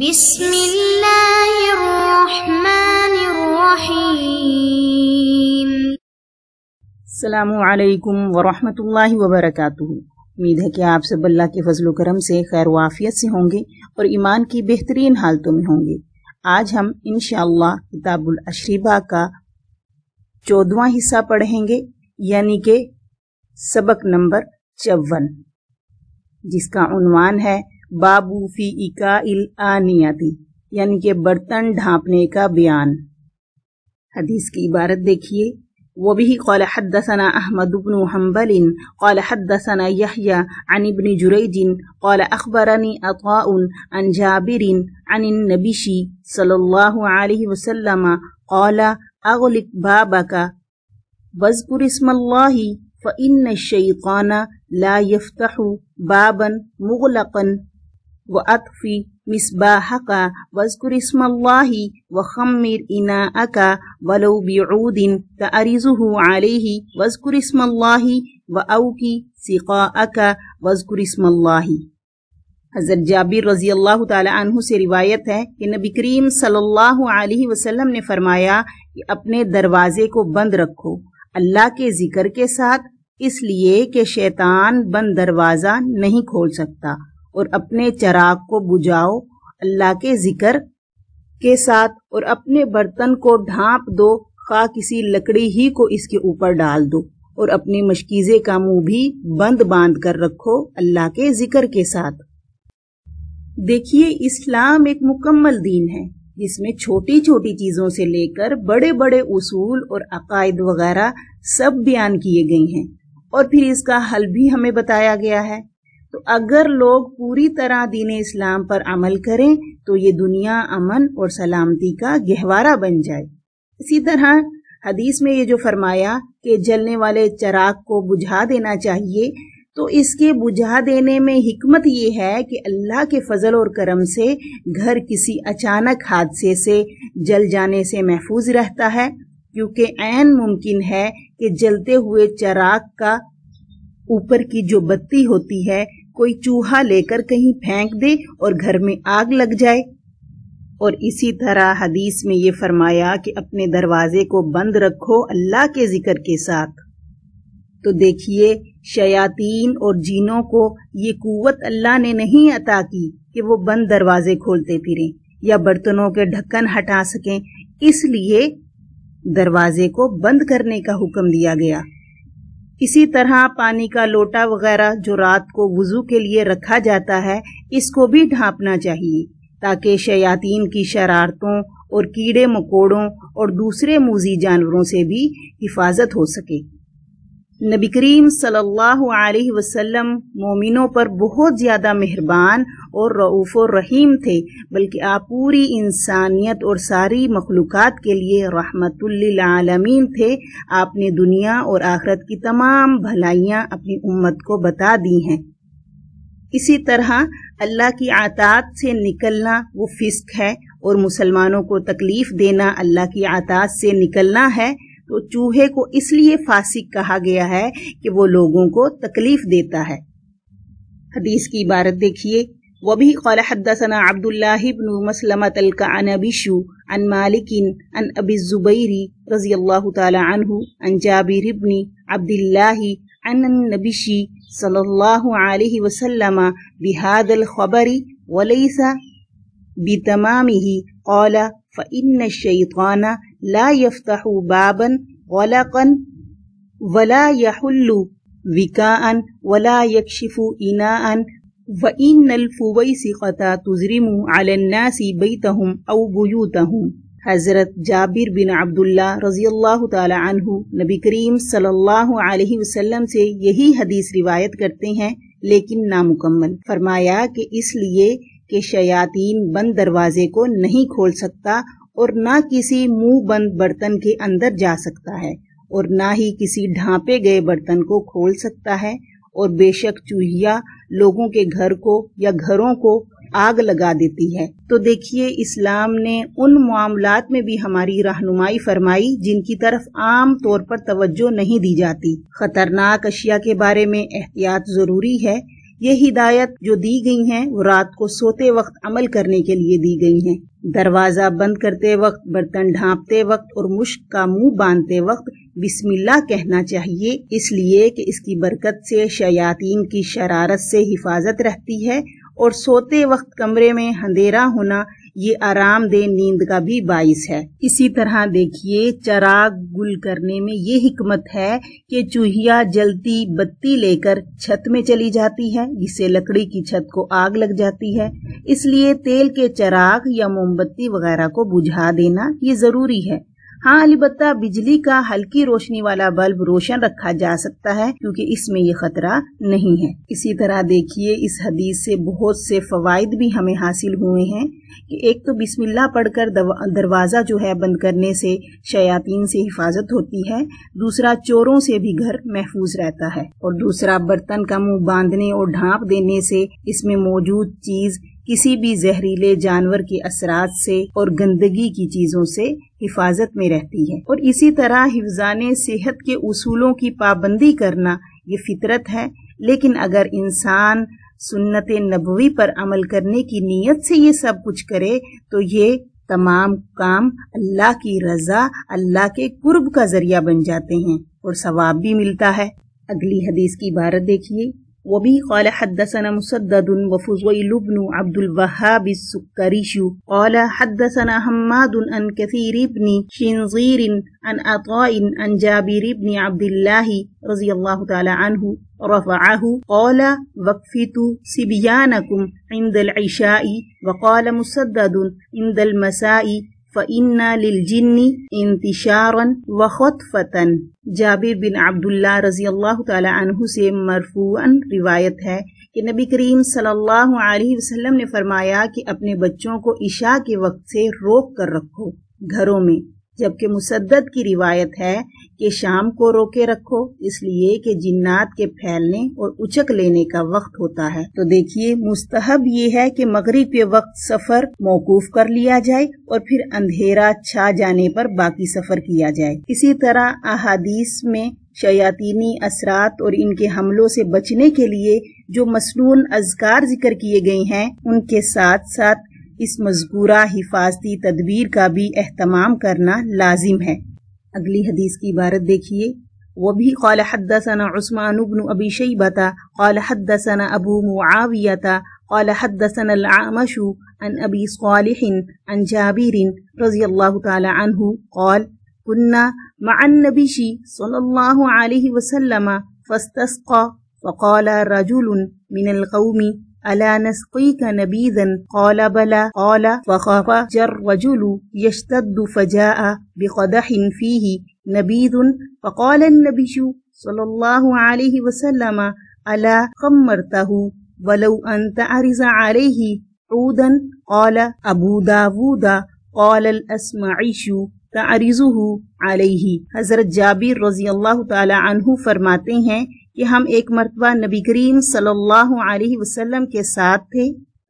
بسم الله الرحمن الرحيم السلام عليكم ورحمة الله وبركاته उम्मीद है कि आप सब अल्लाह के फजल करम से खैर वाफियत से होंगे और ईमान की बेहतरीन हालतों में होंगे आज हम इन किताबुल अशरीबा का चौदवा हिस्सा पढ़ेंगे यानी के सबक नंबर चौवन जिसका उनवान है बाबू फी इका इल आनियाती यानी के बर्तन ढांपने का बयान हदीस की इबारत देखिए वबी कौल हदसना अहमद उबन हम्बलिन कौल हदसना यहिया अन इबन जुरैजिन कौल अखबरनी अताउन अन जाबिरिन صلى नबीशी عليه وسلم قال اغلق بابك واذكر اسم الله فان الشيطان لا يفتح बाबन مغلقا وأطفي مصباحك واذكر اسم الله وخمر إناءك ولو بعود تأرزه عليه واذكر اسم الله وأوكي سقاءك واذكر اسم الله हज़रत जाबिर रज़ी अल्लाह तह से रिवायत है कि नबी करीम सल्लल्लाहु अलैहि वसल्लम ने फरमाया कि अपने दरवाजे को बंद रखो अल्लाह के जिक्र के साथ इसलिए कि शैतान बंद दरवाज़ा नहीं खोल सकता और अपने चराग को बुझाओ अल्लाह के जिक्र के साथ और अपने बर्तन को ढांप दो खा किसी लकड़ी ही को इसके ऊपर डाल दो और अपने मशकीजे का मुंह भी बंद बांध कर रखो अल्लाह के जिक्र के साथ देखिए इस्लाम एक मुकम्मल दीन है जिसमें छोटी छोटी चीजों से लेकर बड़े बड़े उसूल और अकायद वगैरह सब बयान किए गए हैं और फिर इसका हल भी हमें बताया गया है तो अगर लोग पूरी तरह दीन इस्लाम पर अमल करें तो ये दुनिया अमन और सलामती का गहवारा बन जाए इसी तरह हदीस में ये जो फरमाया कि जलने वाले चराग को बुझा देना चाहिए तो इसके बुझा देने में हिकमत ये है कि अल्लाह के फजल और करम से घर किसी अचानक हादसे से जल जाने से महफूज रहता है क्योंकि ऐन मुमकिन है कि जलते हुए चराग का ऊपर की जो बत्ती होती है कोई चूहा लेकर कहीं फेंक दे और घर में आग लग जाए और इसी तरह हदीस में ये फरमाया कि अपने दरवाजे को बंद रखो अल्लाह के जिक्र के साथ तो देखिए शयातीन और जीनों को ये कुत अल्लाह ने नहीं अता की कि वो बंद दरवाजे खोलते फिरें या बर्तनों के ढक्कन हटा सकें इसलिए दरवाजे को बंद करने का हुक्म दिया गया इसी तरह पानी का लोटा वगैरह जो रात को वजू के लिए रखा जाता है इसको भी ढांपना चाहिए ताकि शयातीन की शरारतों और कीड़े मकोड़ों और दूसरे मूजी जानवरों से भी हिफाजत हो सके नबी करीम सल्लल्लाहु अलैहि वसल्लम मोमिनों पर बहुत ज़्यादा मेहरबान और रऊफ़ और रहीम थे बल्कि आप पूरी इंसानियत और सारी मखलूक के लिए रहमतुल्लिलामीन थे आपने दुनिया और आखरत की तमाम भलाइयाँ अपनी उम्मत को बता दी हैं इसी तरह अल्लाह की आतात से निकलना वो फिस्क है और मुसलमानों को तकलीफ़ देना अल्लाह की आतात से निकलना है तो चूहे को इसलिए फासिक कहा गया है कि वो लोगों को तकलीफ देता है हदीस की इबारत देखिए वबी कौल हदसना अब्दुल्लाबन मसलमत अलकानबिशु अन मालिकिन अन अबी ज़ुबैरी रजी अल्लाह तहु अन जाबिर इबनी अब्दुल्लाही अन صلى الله عليه وسلم بهذا الخبر وليس بتمامه قال فان الشيطان ला यफ्तहु बाबन गलकन वला यहुल्लु विकाअन वला यकशिफु इनाअन व इन अलफुवैसिकता तुजरिमु अलन्नासी बैतहम अव बुयूतहम हज़रत जाबिर बिन अब्दुल्ला रज़ी अल्लाह तु नबी करीम सल्लल्लाहु अलैहि वसल्लम से यही हदीस रिवायत करते हैं लेकिन नामुकम्मल फरमाया कि इसलिए के शयातीन बंद दरवाजे को नहीं खोल सकता और ना किसी मुंह बंद बर्तन के अंदर जा सकता है और ना ही किसी ढांपे गए बर्तन को खोल सकता है और बेशक चूहिया लोगों के घर को या घरों को आग लगा देती है तो देखिए इस्लाम ने उन मामलात में भी हमारी रहनुमाई फरमाई जिनकी तरफ आम तौर पर तवज्जो नहीं दी जाती खतरनाक अशिया के बारे में एहतियात जरूरी है ये हिदायत जो दी गई हैं वो रात को सोते वक्त अमल करने के लिए दी गई हैं दरवाजा बंद करते वक्त बर्तन ढांपते वक्त और मुश्क का मुंह बांधते वक्त बिस्मिल्लाह कहना चाहिए इसलिए कि इसकी बरकत से शयातीन की शरारत से हिफाजत रहती है और सोते वक्त कमरे में अंधेरा होना ये आरामदेह नींद का भी बाइस है इसी तरह देखिए चराग गुल करने में ये हिकमत है कि चूहिया जलती बत्ती लेकर छत में चली जाती है जिससे लकड़ी की छत को आग लग जाती है इसलिए तेल के चराग या मोमबत्ती वगैरह को बुझा देना ये जरूरी है हाँ अलबत्ता बिजली का हल्की रोशनी वाला बल्ब रोशन रखा जा सकता है क्योंकि इसमें ये खतरा नहीं है इसी तरह देखिए इस हदीस से बहुत से फवायद भी हमें हासिल हुए हैं कि एक तो बिस्मिल्लाह पढ़कर दरवाज़ा जो है बंद करने से शयातीन से हिफाजत होती है दूसरा चोरों से भी घर महफूज रहता है और दूसरा बर्तन का मुंह बांधने और ढांप देने से इसमें मौजूद चीज़ किसी भी जहरीले जानवर के असरात से और गंदगी की चीजों से हिफाजत में रहती है और इसी तरह हिफान सेहत के उसूलों की पाबंदी करना ये फितरत है लेकिन अगर इंसान सुन्नत नबवी पर अमल करने की नीयत से ये सब कुछ करे तो ये तमाम काम अल्लाह की रजा अल्लाह के कुर्ब का जरिया बन जाते हैं और सवाब भी मिलता है अगली हदीस की इबारत देखिए وبي قال حدثنا مسدد وفزويل بن عبد الوهاب السكريش قال حدثنا حماد عن كثير بن شنزير عن عطاء عن جابر بن عبد الله رضي الله تعالى عنه رفعه قال وقفت سبيانكم عند العشاء وقال مسدد عند المساء फ़न्ना लिलजिन्नी इंतशारन व ख़तफ़तन जाबिर बिन अब्दुल्ला रज़ी अल्लाह तहु से मरफून रिवायत है कि नबी करीम सल्लल्लाहु अलैहि वसल्लम ने फरमाया कि अपने बच्चों को ईशा के वक्त से रोक कर रखो घरों में जबकि मुसद्दत की रिवायत है कि शाम को रोके रखो इसलिए कि जिन्नात के फैलने और उचक लेने का वक्त होता है तो देखिए मुस्तहब ये है कि मगरिब के वक्त सफर मौकूफ कर लिया जाए और फिर अंधेरा छा जाने पर बाकी सफर किया जाए इसी तरह अहादीस में शयातीनी असरात और इनके हमलों से बचने के लिए जो मसनून अजकार जिक्र किए गए हैं उनके साथ साथ इस मजकूरा हिफाजती तदबीर का भी अहतमाम करना लाजिम है अगली हदीस की इबारत देखिए भी कौल हदसना उस्मान उबन अबी शैबता कौल हदसना अबू मुआविया मुआवियता कौल हदसन अलमशु अन अबी सालिहिन अन जाबिरिन रजी अल्लाह तहु कौल कुन्ना صلى الله عليه وسلم فاستسقى فقال رجل من القوم ألا نسقيك نبيذا قال بلى قال فخرج الرجل يشتد فجاء بقدح فيه نبيذ فقال النبي صلى الله عليه وسلم ألا خمرته ولو أن تعرز عليه عودا قال أبو داود قال الأسمعيش تعرزه عليه हज़रत जाबिर रज़ी अल्लाह ताला फरमाते हैं कि हम एक मरतबा नबी करीम सल्लल्लाहु अलैहि वसल्लम के साथ थे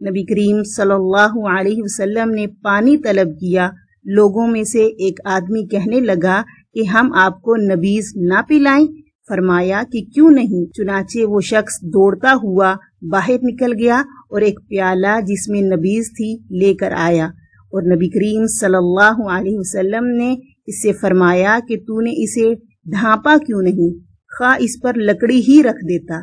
नबी करीम सल्लल्लाहु अलैहि वसल्लम ने पानी तलब किया लोगों में से एक आदमी कहने लगा कि हम आपको नबीज ना पिलाएं फरमाया कि क्यों नहीं चुनाचे वो शख्स दौड़ता हुआ बाहर निकल गया और एक प्याला जिसमें नबीज थी लेकर आया और नबी करीम सल्लल्लाहु अलैहि वसल्लम ने इससे फरमाया कि तूने इसे ढांपा क्यों नहीं खा इस पर लकड़ी ही रख देता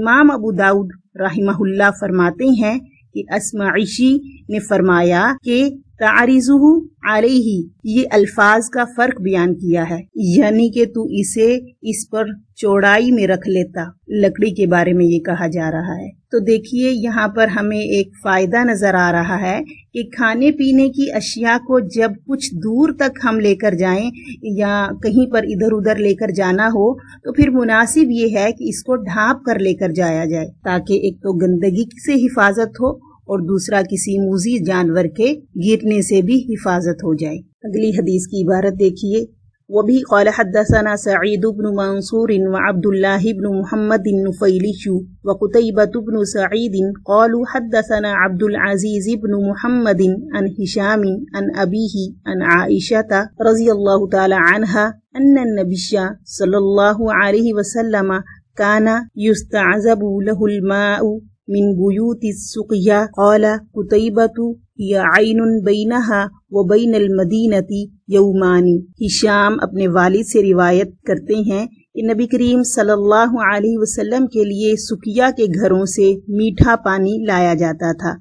इमाम अबू दाऊद राहिमहुल्ला फरमाते हैं कि असमाइशी ने फरमाया कि तारीजुहू ही ये अल्फाज का फर्क बयान किया है यानी कि तू इसे इस पर चौड़ाई में रख लेता लकड़ी के बारे में ये कहा जा रहा है तो देखिए यहाँ पर हमें एक फायदा नजर आ रहा है कि खाने पीने की अशिया को जब कुछ दूर तक हम लेकर जाएं या कहीं पर इधर उधर लेकर जाना हो तो फिर मुनासिब ये है कि इसको ढाप कर लेकर जाया जाए ताकि एक तो गंदगी से हिफाजत हो और दूसरा किसी मूजी जानवर के गिरने से भी हिफाजत हो जाए अगली हदीस की इबारत देखिए वह भी कौल हदसना सईद उबन मंसूर व अब्दुल्ला इबन मोहम्मद फ़ैलिशु व कुतबत उबन सईदिन कौलु हदसना अब्दुल अब्दुलज़ीज़ इबन मोहम्मद अन हिशाम अन अबी अन आयशा रजी अल्लाह तहा नबिशा सल्ला वसलम काना युस्तज़बू लहुलमा من بيوت السقيا قال قتيبة या आइन बीना वबीन अलमदीनती यौमानी हिशाम अपने वालिद से रिवायत करते हैं कि नबी करीम सल्लल्लाहु अलैहि वसल्लम के लिए सुकिया के घरों से मीठा पानी लाया जाता था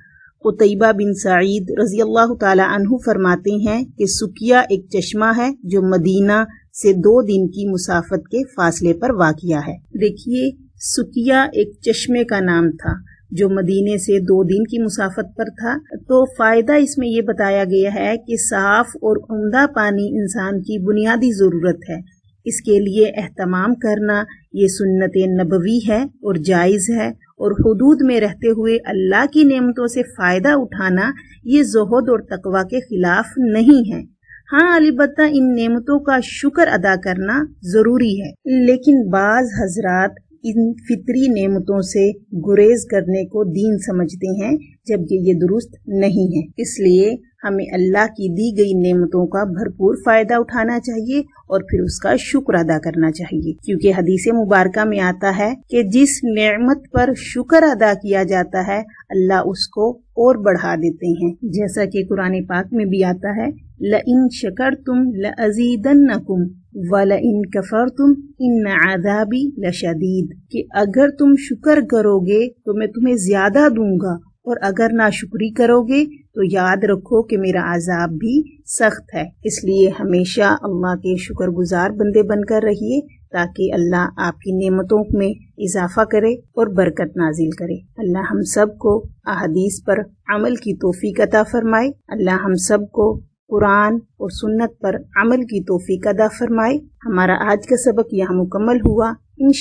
कुतैबा बिन सईद रजी अल्लाह तहु फरमाते हैं कि सुकिया एक चश्मा है जो मदीना से दो दिन की मुसाफत के फासले पर वाक़ है देखिए सुकिया एक चश्मे का नाम था जो मदीने से दो दिन की मुसाफत पर था तो फायदा इसमें यह बताया गया है कि साफ और उमदा पानी इंसान की बुनियादी ज़रूरत है इसके लिए एहतमाम करना ये सुन्नत नबवी है और जायज़ है और हदूद में रहते हुए अल्लाह की नेमतों से फ़ायदा उठाना ये जहद और तकवा के खिलाफ नहीं है हाँ अलबत् इन नेमतों का शुक्र अदा करना ज़रूरी है लेकिन बाज़ हजरात इन फितरी नेमतों से गुरेज करने को दीन समझते हैं जबकि ये दुरुस्त नहीं है इसलिए हमें अल्लाह की दी गई नेमतों का भरपूर फायदा उठाना चाहिए और फिर उसका शुक्र अदा करना चाहिए क्योंकि हदीसे मुबारक में आता है कि जिस नेमत पर शुक्र अदा किया जाता है अल्लाह उसको और बढ़ा देते हैं जैसा कि कुरान पाक में भी आता है ल इन शकर तुम ल अजीदन नकुम वाला इन कफर तुम इन आदाबी लशदीद कि अगर तुम शुक्र करोगे तो मैं तुम्हें ज्यादा दूंगा और अगर ना शुक्री करोगे तो याद रखो कि मेरा आजाब भी सख्त है इसलिए हमेशा अल्लाह के शुक्रगुजार बंदे बनकर रहिए ताकि अल्लाह आपकी नेमतों में इजाफा करे और बरकत नाजिल करे अल्लाह हम सब को अहदीस पर अमल की तोफ़ी अता फरमाए अल्लाह हम सब को कुरान और सुन्नत पर अमल की तोफ़ी अदा फरमाए हमारा आज का सबक यहाँ मुकम्मल हुआ इन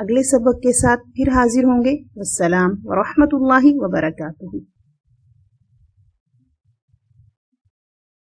अगले सबक के साथ फिर हाजिर होंगे वसलाम वरहमत ला वबरकू